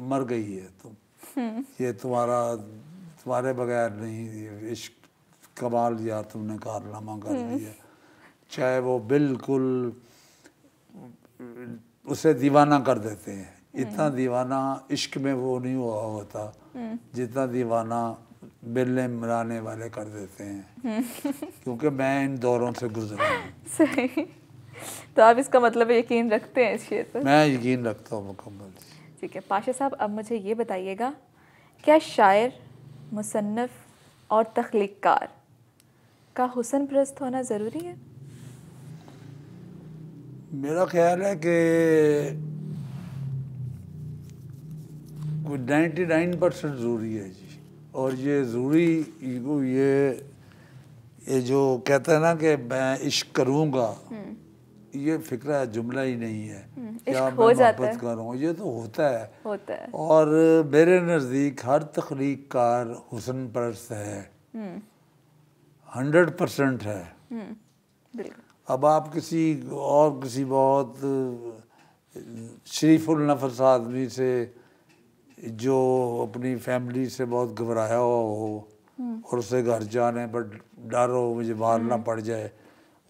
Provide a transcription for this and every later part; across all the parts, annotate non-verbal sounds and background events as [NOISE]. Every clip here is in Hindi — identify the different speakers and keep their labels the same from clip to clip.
Speaker 1: मर गई है
Speaker 2: तुम
Speaker 1: ये तुम्हारा तुम्हारे बगैर नहीं इश्क कमाल या तुमने कारनामा कर हम्म। दिया चाहे वो बिल्कुल उसे दीवाना कर देते हैं हम्म। इतना दीवाना इश्क में वो नहीं हुआ होता हम्म। जितना दीवाना बिल्ले मिलाने वाले कर देते हैं क्योंकि मैं इन दौरों से गुजरा
Speaker 3: हूँ तो आप इसका मतलब यकीन रखते हैं इस पर मैं
Speaker 1: यकीन रखता हूँ मुकम्मल जी
Speaker 3: ठीक है पाशा साहब अब मुझे ये बताइएगा क्या शायर मुसन्फ़ और तख्लीकार का हुसन प्रस्त होना ज़रूरी है
Speaker 1: मेरा ख्याल है कि नाइन्टी नाइन परसेंट ज़रूरी है जी और ये ज़रूरी ये ये जो कहते हैं ना कि मैं इश्क करूँगा हम्म। ये फिक्रा जुमला ही नहीं है हम्म, क्या मैं मोहब्बत करूँ ये तो होता है होता है और मेरे नज़दीक हर तख्लीक कार हुसन परस्त है हम्म। हंड्रेड परसेंट है
Speaker 2: हम्म,
Speaker 1: अब आप किसी और किसी बहुत शरीफुल नफस आदमी से जो अपनी फैमिली से बहुत घबराया हुआ हो और उसे घर जाने पर डर हो मुझे मारना पड़ जाए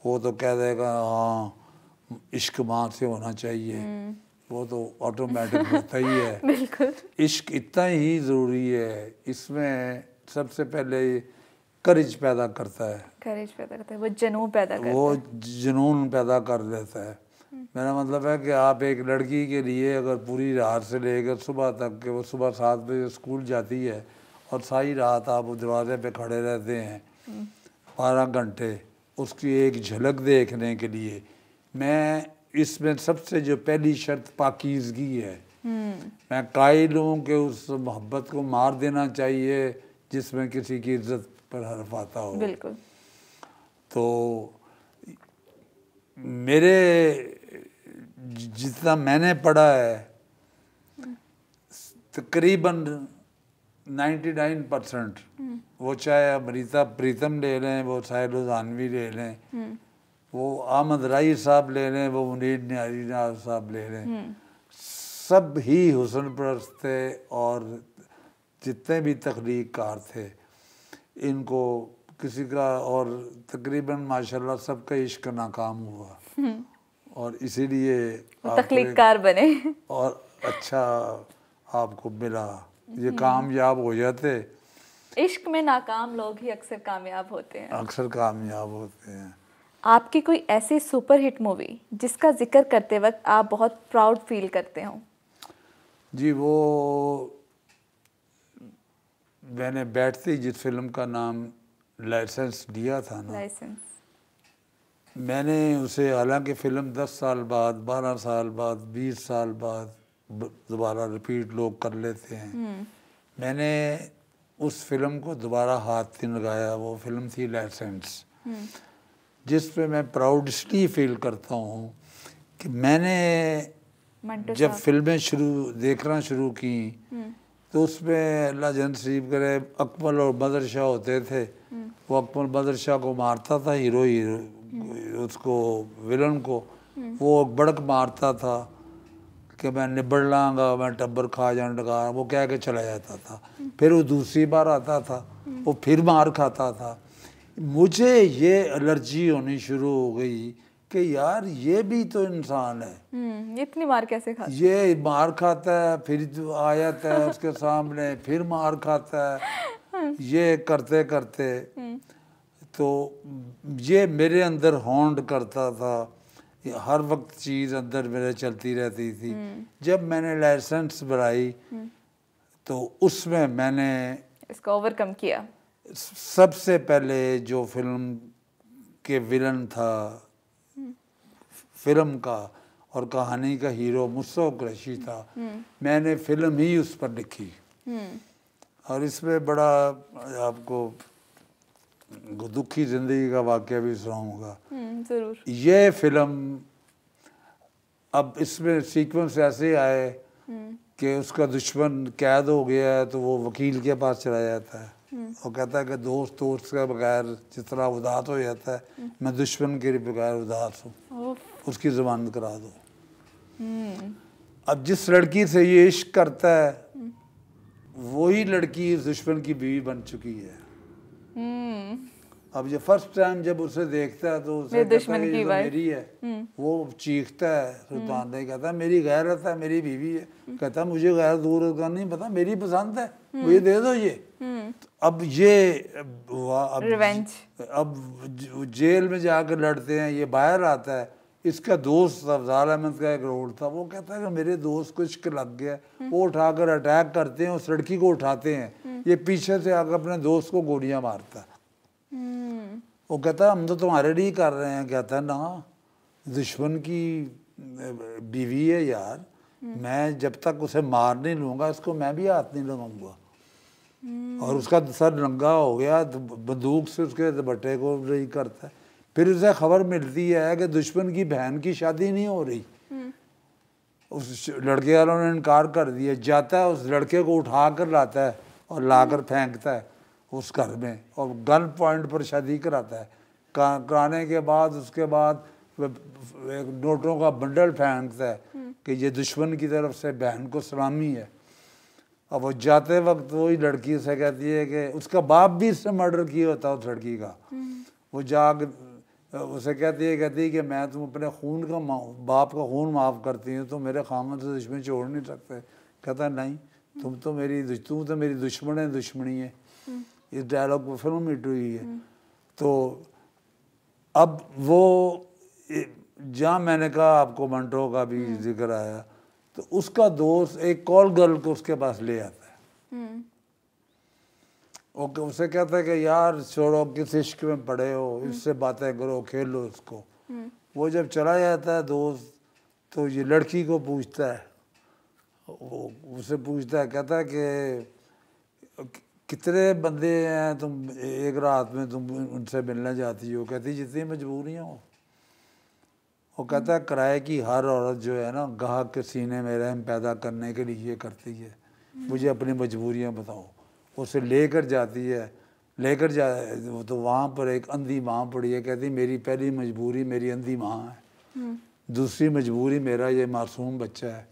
Speaker 1: वो तो कह देगा हाँ इश्क माँ से होना चाहिए हम्म। वो तो ऑटोमेटिक होता ही है [LAUGHS] इश्क इतना ही ज़रूरी है इसमें सबसे पहले करज पैदा करता है
Speaker 3: करिज पैदा करता है वो जनून पैदा करता वो
Speaker 1: जुनून पैदा कर देता है हम्म। मेरा मतलब है कि आप एक लड़की के लिए अगर पूरी रात से लेकर सुबह तक के वो सुबह सात बजे स्कूल जाती है और सारी रात आप दरवाजे पे खड़े रहते हैं हम्म। बारह घंटे उसकी एक झलक देखने के लिए मैं इसमें सबसे जो पहली शर्त पाकिजगी है मैं कायल हूँ कि उस मोहब्बत को मार देना चाहिए जिसमें किसी की इज्जत पर हरफ आता हो तो मेरे जितना मैंने पढ़ा है तकरीबन 99 परसेंट वो चाहे अमरीता प्रीतम ले लें वो चाहे रुझानवी ले लें हम्म। वो आमद राई साहब ले रहे हैं वो मुनीर नारीनार साहब ले हैं हम्म। सब ही हुसन परस्त थे और जितने भी तख्लीकार थे इनको किसी का और तकरीबन माशाल्लाह सबका इश्क नाकाम हुआ हम्म। और इसीलिए तख्लीकार बने और अच्छा आपको मिला ये हम्म। कामयाब हो जाते
Speaker 3: इश्क में नाकाम लोग ही अक्सर कामयाब होते हैं
Speaker 1: अक्सर कामयाब होते हैं
Speaker 3: आपकी कोई ऐसी सुपरहिट मूवी जिसका जिक्र करते वक्त आप बहुत प्राउड फील करते हो
Speaker 1: जी वो मैंने बैठती जिस फिल्म का नाम लाइसेंस दिया था ना
Speaker 3: लाइसेंस
Speaker 1: मैंने उसे हालांकि फ़िल्म 10 साल बाद 12 साल बाद 20 साल बाद दोबारा रिपीट लोग कर लेते हैं हम्म। मैंने उस फिल्म को दोबारा हाथ से लगाया वो फिल्म थी लाइसेंस हम्म। जिस पे मैं प्राउडली फील करता हूँ कि मैंने जब फिल्में शुरू देखना शुरू की हम्म। तो उसमें अल्लाह जन सीब करे अकमल और मदर शाह होते थे हम्म। वो अकमल मदर शाह को मारता था हीरो हम्म। उसको विलन को वो बड़क मारता था कि मैं निबड़ लाँगा मैं टब्बर खा जाने लगा वो कह के चला जाता था फिर वो दूसरी बार आता था वो फिर मार खाता था मुझे ये एलर्जी होनी शुरू हो गई कि यार ये भी तो इंसान है
Speaker 3: हम्म, इतनी मार कैसे खाता
Speaker 1: ये मार खाता है फिर आ जाता है उसके [LAUGHS] सामने फिर मार खाता है हम्म। ये करते करते हम्म। तो ये मेरे अंदर हॉन्ड करता था हर वक्त चीज़ अंदर मेरे चलती रहती थी जब मैंने लाइसेंस बनाई तो उसमें मैंने
Speaker 3: इसको ओवरकम किया
Speaker 1: सबसे पहले जो फिल्म के विलन था फिल्म का और कहानी का हीरो मुस्ो कुरैशी था मैंने फिल्म ही उस पर लिखी और इसमें बड़ा आपको दुखी ज़िंदगी का वाक्य भी सुनाऊंगा ये फिल्म अब इसमें सीक्वेंस ऐसे आए कि उसका दुश्मन कैद हो गया है तो वो वकील के पास चला जाता है वो कहता है कि दोस्त दोस्त के बगैर जिस तरह उदास हो जाता है मैं दुश्मन के बगैर उदास हूँ उसकी जबान करा दो हम्म। अब जिस लड़की से ये इश्क करता है वही लड़की दुश्मन की बीवी बन चुकी है अब जो फर्स्ट टाइम जब उसे देखता है तो उसे दुश्मन की तो मेरी है हम्म। वो चीखता है सुल्तान हम्म। नहीं कहता मेरी गैरत है मेरी बीवी है हम्म। कहता मुझे गैरत दूर का नहीं पता मेरी पसंद है मुझे दे दो ये तो अब ये अब Revenge. अब जेल में जाकर लड़ते हैं ये बाहर आता है इसका दोस्त अफजाल अहमद का एक रोड था वो कहता है कि मेरे दोस्त को इश्क लग गया वो उठाकर अटैक करते हैं उस लड़की को उठाते हैं ये पीछे से आकर अपने दोस्त को गोलियां मारता है वो कहता हम तो तुम्हारे लिए कर रहे हैं कहता है ना दुश्मन की बीवी है यार मैं जब तक उसे मार नहीं लूंगा इसको मैं भी हाथ नहीं लगाऊंगा और उसका सर नंगा हो गया तो बंदूक से उसके दुपट्टे को रही करता है फिर उसे खबर मिलती है कि दुश्मन की बहन की शादी नहीं हो रही उस लड़के वालों ने इनकार कर दिया जाता है उस लड़के को उठा कर लाता है और लाकर फेंकता है उस घर में और गन पॉइंट पर शादी कराता है कराने के बाद उसके बाद एक नोटों का बंडल फेंकता है कि ये दुश्मन की तरफ से बहन को सलामी है अब वो जाते वक्त वही लड़की से कहती है कि उसका बाप भी इससे मर्डर किया होता उस लड़की का वो जाग उसे कहती है कहती है कि मैं तुम अपने खून का बाप का खून माफ़ करती हूँ तो मेरे खामन से दुश्मन छोड़ नहीं सकते कहता नहीं तुम तो मेरी तुम तो मेरी दुश्मन है दुश्मनी है इस डायलॉग पर फिल्म मीट हुई है हम्म। तो अब वो जहाँ मैंने कहा आपको मंटो का भी हम्म। जिक्र आया तो उसका दोस्त एक कॉल गर्ल को उसके पास ले आता है हम्म। ओके उसे कहता है कि यार छोड़ो किस इश्क में पड़े हो इससे बातें करो खेलो उसको वो जब चला जाता है दोस्त तो ये लड़की को पूछता है वो उसे पूछता है कहता है कि कितने बंदे हैं तुम एक रात में तुम उनसे मिलने जाती हो कहती जितनी मजबूरियाँ हो वो कहता है किराए की हर औरत जो है ना गाहक के सीने में रहम पैदा करने के लिए करती है मुझे अपनी मजबूरियाँ बताओ उसे लेकर जाती है लेकर जा वो तो वहाँ पर एक अंधी माँ पड़ी है कहती मेरी पहली मजबूरी मेरी अंधी माँ है हम्म। दूसरी मजबूरी मेरा ये मासूम बच्चा है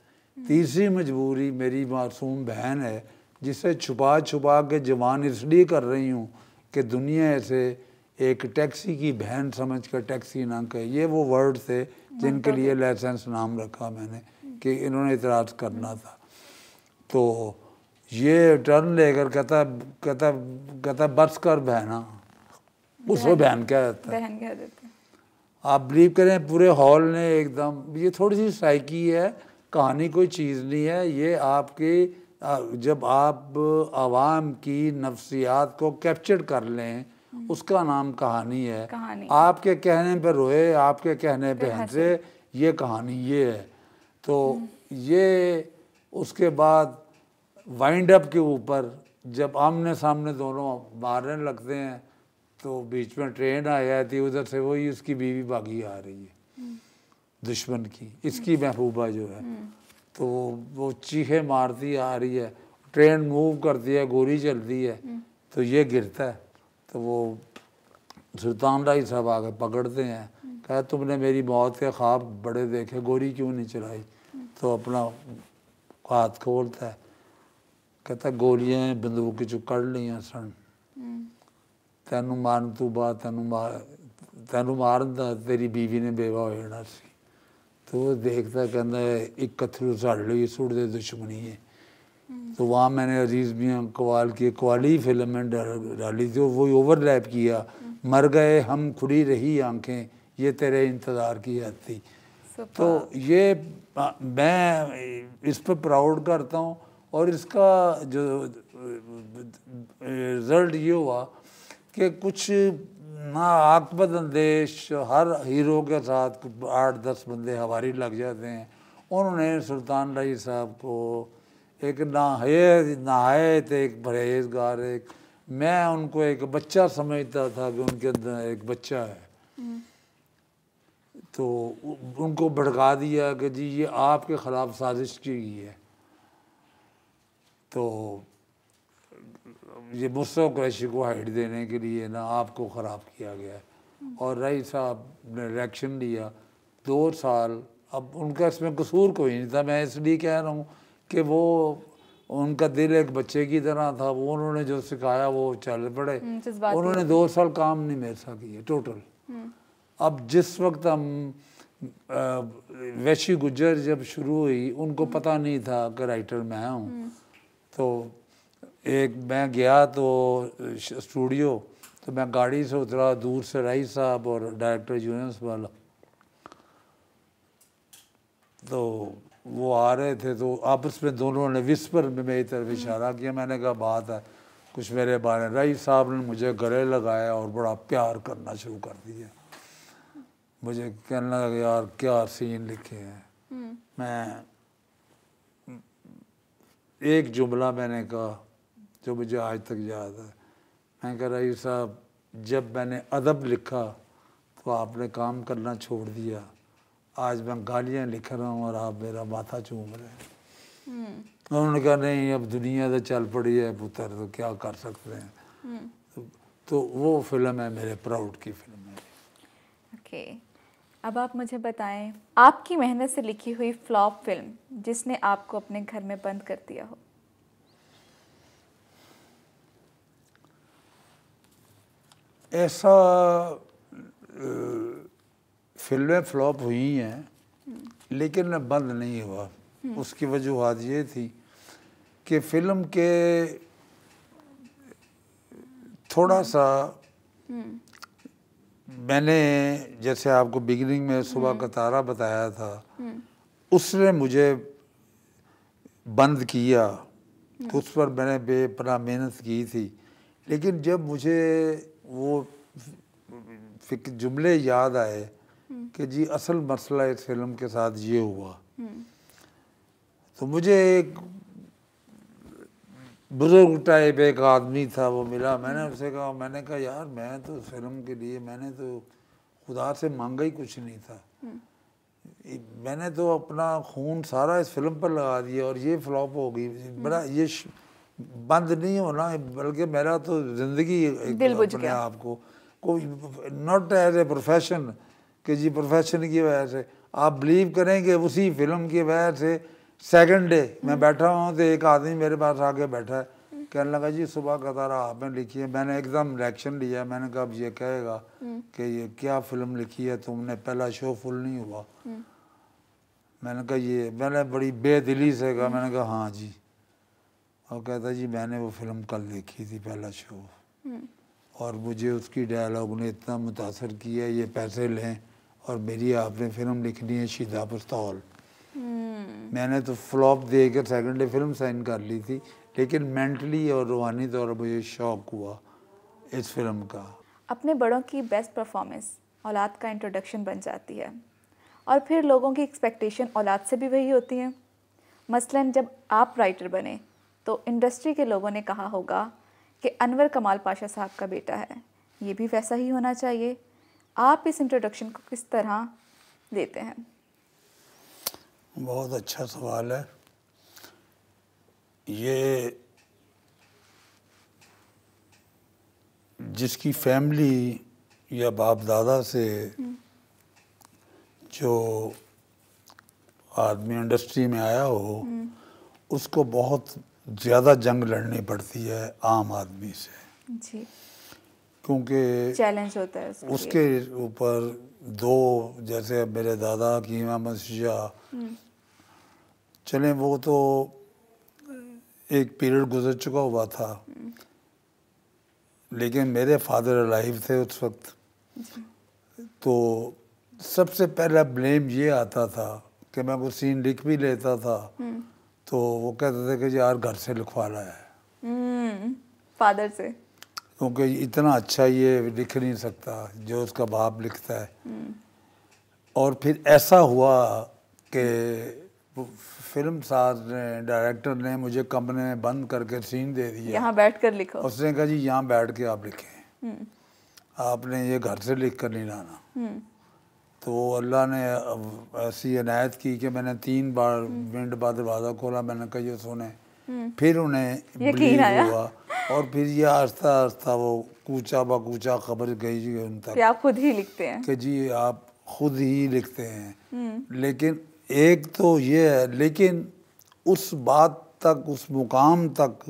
Speaker 1: तीसरी मजबूरी मेरी मासूम बहन है जिसे छुपा छुपा के जवान इसलिए कर रही हूँ कि दुनिया ऐसे एक टैक्सी की बहन समझ कर टैक्सी ना कहे ये वो वर्ड थे जिनके लिए लाइसेंस मतलब नाम रखा मैंने कि इन्होंने इतराज़ करना था तो ये टर्न लेकर कहता कहता कहता बस कर बहना उसको बहन कह देता है आप बिलीव करें पूरे हॉल ने एकदम ये थोड़ी सी साइकी है कहानी कोई चीज़ नहीं है ये आपकी जब आप आवाम की नफ्सियात को कैप्चर कर लें उसका नाम कहानी है कहानी। आपके कहने पर रोए आपके कहने पर हाँ हंसे ये कहानी ये है तो ये उसके बाद वाइंड अप के ऊपर जब आमने सामने दोनों मारने लगते हैं तो बीच में ट्रेन आ जाती है तो उधर से वही उसकी बीवी बागी आ रही है हम्म। दुश्मन की इसकी अच्छा। महबूबा जो है हम्म। तो वो चीखे मारती आ रही है ट्रेन मूव करती है गोली चलती है हम्म। तो ये गिरता है तो वो सुल्तान राई साहब आके पकड़ते हैं हम्म। कहा तुमने मेरी मौत के ख्वाब बड़े देखे गोली क्यों नहीं चलाई हम्म। तो अपना हाथ खोलता है कहता गोलियां बंदूक चो कड़ लिया सन तेन मारन तू बाद तेन मार तेन मारन तेरी बीवी ने बेवा होना सी तो वो देखता कहता है एक कथरू साड़ लो ये सुट दे दुश्मनी है तो वहाँ मैंने अजीज मियाँ कवाल की कवाली फिल्म में डाली थी वो ओवरलैप किया मर गए हम खुली रही आंखें ये तेरे इंतज़ार की याद थी तो ये मैं इस पर प्राउड करता हूँ और इसका जो रिज़ल्ट ये हुआ कि कुछ ना आत्मदन देश हर हीरो के साथ आठ दस बंदे हवारी लग जाते हैं उन्होंने सुल्तान रई साहब को एक नहाए नहायत एक परहेजगार एक मैं उनको एक बच्चा समझता था कि उनके अंदर एक बच्चा है हम्म। तो उनको भड़का दिया कि जी ये आपके ख़िलाफ़ साजिश की गई है तो ये मुस्तों क्रैशी को हाइट देने के लिए ना आपको ख़राब किया गया है और रही साहब ने रिएक्शन लिया दो साल अब उनका इसमें कसूर कोई नहीं था मैं इसलिए कह रहा हूँ कि वो उनका दिल एक बच्चे की तरह था वो उन्होंने जो सिखाया वो चल पड़े हम्म, उन्होंने दो साल काम नहीं मेरे साथ किया टोटल हम्म। अब जिस वक्त हम वैशी गुजर जब शुरू हुई उनको हम्म। पता नहीं था कि राइटर मैं हूँ तो एक मैं गया तो स्टूडियो तो मैं गाड़ी से उतरा दूर से राई साहब और डायरेक्टर यूनियंस वाला तो वो आ रहे थे तो आपस में दोनों ने विस्पर में मेरी तरफ इशारा किया मैंने कहा बात है कुछ मेरे बारे राई साहब ने मुझे गले लगाया और बड़ा प्यार करना शुरू कर दिया मुझे कहने लगा यार क्या सीन लिखे हैं हम्म। मैं एक जुमला मैंने कहा जो मुझे आज तक याद है मैं कह रही साहब जब मैंने अदब लिखा तो आपने काम करना छोड़ दिया आज मैं गालियाँ लिख रहा हूँ और आप मेरा माथा चूम रहे हैं
Speaker 2: और हम्म।
Speaker 1: उन्होंने कहा नहीं अब दुनिया तो चल पड़ी है पुत्र तो क्या कर सकते हैं तो, तो वो फिल्म है मेरे प्राउड की फिल्म है
Speaker 3: ओके okay. अब आप मुझे बताएं आपकी मेहनत से लिखी हुई फ्लॉप फिल्म जिसने आपको अपने घर में बंद कर दिया हो
Speaker 1: ऐसा फिल्में फ्लॉप हुई हैं लेकिन बंद नहीं हुआ हम्म। उसकी वजूहत ये थी कि फिल्म के थोड़ा सा हम्म। मैंने जैसे आपको बिगनिंग में सुबह हम्म। का तारा बताया था उसने मुझे बंद किया तो उस पर मैंने बेपना मेहनत की थी लेकिन जब मुझे वो जुमले याद आए कि जी असल मसला इस फिल्म के साथ ये हुआ तो मुझे एक बुज़ुर्ग टाइप एक आदमी था वो मिला मैंने उससे कहा मैंने कहा यार मैं तो फिल्म के लिए मैंने तो खुदा से मांगा ही कुछ नहीं था मैंने तो अपना खून सारा इस फिल्म पर लगा दिया और ये फ्लॉप हो गई बड़ा ये बंद नहीं होना बल्कि मेरा तो ज़िंदगी अपने आप को कोई नॉट एज ए प्रोफेशन कि जी प्रोफेशन की वजह से आप बिलीव करें कि उसी फिल्म की वजह से सेकंड डे मैं हम्म। बैठा हूँ तो एक आदमी मेरे पास आके बैठा है हम्म। कहने लगा जी सुबह कतारा आपने लिखी है मैंने एकदम रिएक्शन लिया मैंने कहा अब ये कहेगा हम्म। कि ये क्या फिल्म लिखी है तुमने पहला शो फुल नहीं हुआ मैंने कहा ये मैंने बड़ी बेदिली से कहा मैंने कहा हाँ जी और कहता जी मैंने वो फिल्म कल देखी थी पहला शो हम्म। और मुझे उसकी डायलॉग ने इतना मुतासर किया ये पैसे लें और मेरी आपने फिल्म लिखनी है शीदा पुस्तौल हम्म। मैंने तो फ्लॉप दे कर सेकेंड डे फिल्म साइन कर ली थी लेकिन मेंटली और रूहानी तौर पर मुझे शौक हुआ इस फिल्म का
Speaker 3: अपने बड़ों की बेस्ट परफॉर्मेंस औलाद का इंट्रोडक्शन बन जाती है और फिर लोगों की एक्सपेक्टेशन औलाद से भी वही होती है मसलन जब आप राइटर बने तो इंडस्ट्री के लोगों ने कहा होगा कि अनवर कमाल पाशा साहब का बेटा है ये भी वैसा ही होना चाहिए आप इस इंट्रोडक्शन को किस तरह देते हैं
Speaker 1: बहुत अच्छा सवाल है ये जिसकी फैमिली या बाप दादा से हम्म। जो आदमी इंडस्ट्री में आया हो हम्म। उसको बहुत ज़्यादा जंग लड़नी पड़ती है आम आदमी
Speaker 3: से
Speaker 1: क्योंकि
Speaker 3: चैलेंज होता है उसके
Speaker 1: ऊपर दो जैसे मेरे दादा की इमाम शाह हम्म। चले वो तो एक पीरियड गुजर चुका हुआ था
Speaker 2: हम्म।
Speaker 1: लेकिन मेरे फादर लाइव थे उस वक्त तो सबसे पहला ब्लेम ये आता था कि मैं वो सीन लिख भी लेता था हम्म। तो वो कहते थे कि यार घर से लिखवा रहा है
Speaker 3: हम्म, फादर से
Speaker 1: क्योंकि इतना अच्छा ये लिख नहीं सकता जो उसका बाप लिखता है हम्म। और फिर ऐसा हुआ कि फिल्म साज ने डायरेक्टर ने मुझे कमरे में बंद करके सीन दे दिया यहाँ
Speaker 3: बैठ कर लिखो उसने
Speaker 1: कहा जी यहाँ बैठ के आप लिखें हम्म। आपने ये घर से लिख कर नहीं
Speaker 3: लाना
Speaker 1: तो अल्लाह ने ऐसी अनायत की कि मैंने तीन बार मिनट हम्म। बाद दरवाज़ा खोला मैंने कही सोने सुने हम्म। फिर उन्हें हुआ और फिर ये आस्ता आस्ता वो कूचा बा कूचा खबर गई जी उन तक
Speaker 3: आप खुद ही लिखते हैं
Speaker 1: कि जी आप खुद ही लिखते हैं हम्म। लेकिन एक तो ये है लेकिन उस बात तक उस मुकाम तक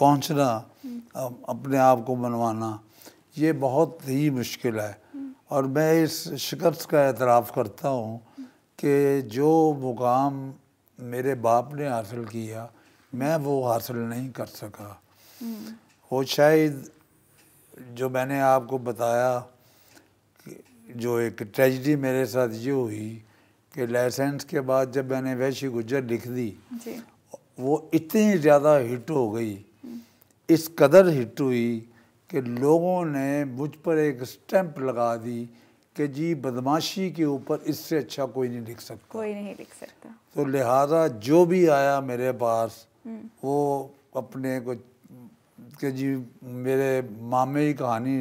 Speaker 1: पहुंचना अपने आप को मनवाना ये बहुत ही मुश्किल है और मैं इस शिकस्त का एतराफ़ करता हूँ कि जो मुकाम मेरे बाप ने हासिल किया मैं वो हासिल नहीं कर सका वो शायद जो मैंने आपको बताया जो एक ट्रेजडी मेरे साथ ये हुई कि लाइसेंस के बाद जब मैंने वैशी गुजर लिख दी वो इतनी ज़्यादा हिट हो गई इस कदर हिट हुई कि लोगों ने मुझ पर एक स्टैंप लगा दी कि जी बदमाशी के ऊपर इससे अच्छा कोई नहीं लिख सकता
Speaker 3: कोई नहीं लिख सकता
Speaker 1: तो लिहाजा जो भी आया मेरे पास हम्म। वो अपने को कि जी मेरे मामे की कहानी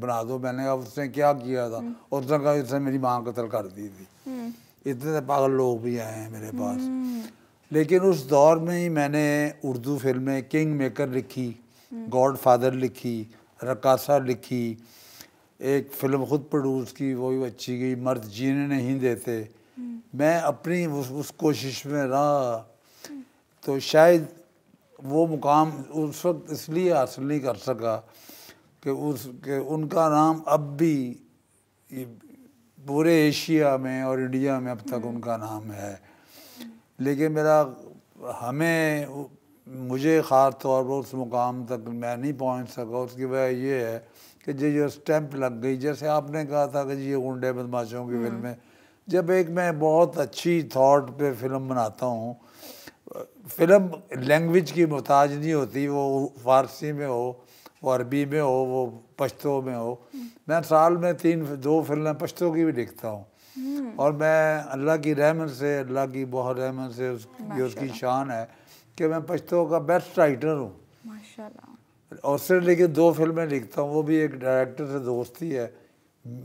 Speaker 1: बना दो मैंने कहा उसने क्या किया था हम्म। उसने कहा उसने मेरी माँ कतल कर दी थी हम्म। इतने तो पागल लोग भी आए हैं मेरे
Speaker 2: पास
Speaker 1: लेकिन उस दौर में ही मैंने उर्दू फिल्में किंग मेकर लिखी गॉड फादर लिखी रकासा लिखी एक फिल्म ख़ुद प्रोड्यूस की वो भी अच्छी गई मर्द जीने नहीं देते मैं अपनी उस, उस कोशिश में रहा तो शायद वो मुकाम उस वक्त इसलिए हासिल नहीं कर सका कि उस के उनका नाम अब भी पूरे एशिया में और इंडिया में अब तक हम्म। उनका नाम है लेकिन मेरा हमें मुझे ख़ास तौर पर उस मुकाम तक मैं नहीं पहुंच सका उसकी वजह यह है कि जो जो स्टैंप लग गई जैसे आपने कहा था कि जी ये गुंडे बदमाशों की हम्म। फिल्में जब एक मैं बहुत अच्छी थॉट पे फिल्म बनाता हूँ फिल्म लैंग्वेज की मोहताज नहीं होती वो फारसी में हो वो अरबी में हो वो पश्तो में हो हम्म। मैं साल में तीन दो फिल्में पश्तो की भी लिखता हूँ हम्म। और मैं अल्लाह की रहमत से अल्लाह की बहुत रहमत से उसकी उसकी शान है कि मैं पश्तो का बेस्ट राइटर हूँ और सिर्फ लेकिन दो फिल्में लिखता हूँ वो भी एक डायरेक्टर से दोस्ती है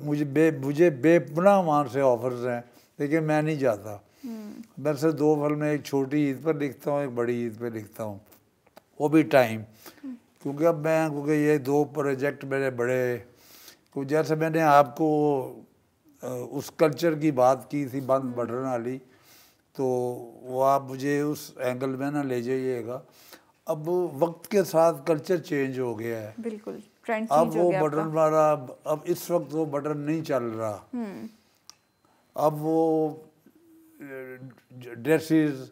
Speaker 1: मुझे बे मुझे बेपना मान से ऑफर्स हैं लेकिन मैं नहीं जाता हम्म। मैं सिर्फ दो फिल्में एक छोटी ईद पर लिखता हूँ एक बड़ी ईद पर लिखता हूँ वो भी टाइम हम्म। क्योंकि अब मैं क्योंकि ये दो प्रोजेक्ट मेरे बड़े जैसे मैंने आपको उस कल्चर की बात की थी बंद हम्म। बढ़ने वाली तो वो आप मुझे उस एंगल में ना ले जाइएगा अब वक्त के साथ कल्चर चेंज हो गया है
Speaker 3: बिल्कुल ट्रेंड अब वो बटन
Speaker 1: वाला अब इस वक्त वो बटन नहीं चल रहा हम्म। अब वो ड्रेसिस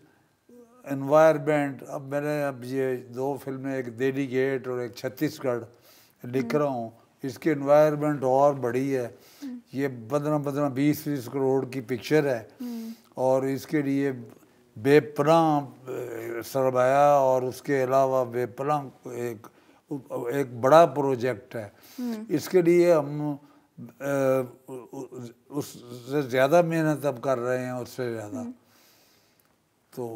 Speaker 1: इन्वायरमेंट अब मैंने अब ये दो फिल्में एक देली गेट और एक छत्तीसगढ़ लिख रहा हूँ इसकी इन्वायरमेंट और बड़ी है हम्म। ये पंद्रह पंद्रह बीस बीस करोड़ की पिक्चर है हम्म। और इसके लिए बेपना सरमाया और उसके अलावा बेपना एक एक बड़ा प्रोजेक्ट है हम्म। इसके लिए हम उससे ज़्यादा मेहनत अब कर रहे हैं उससे ज़्यादा हम्म। तो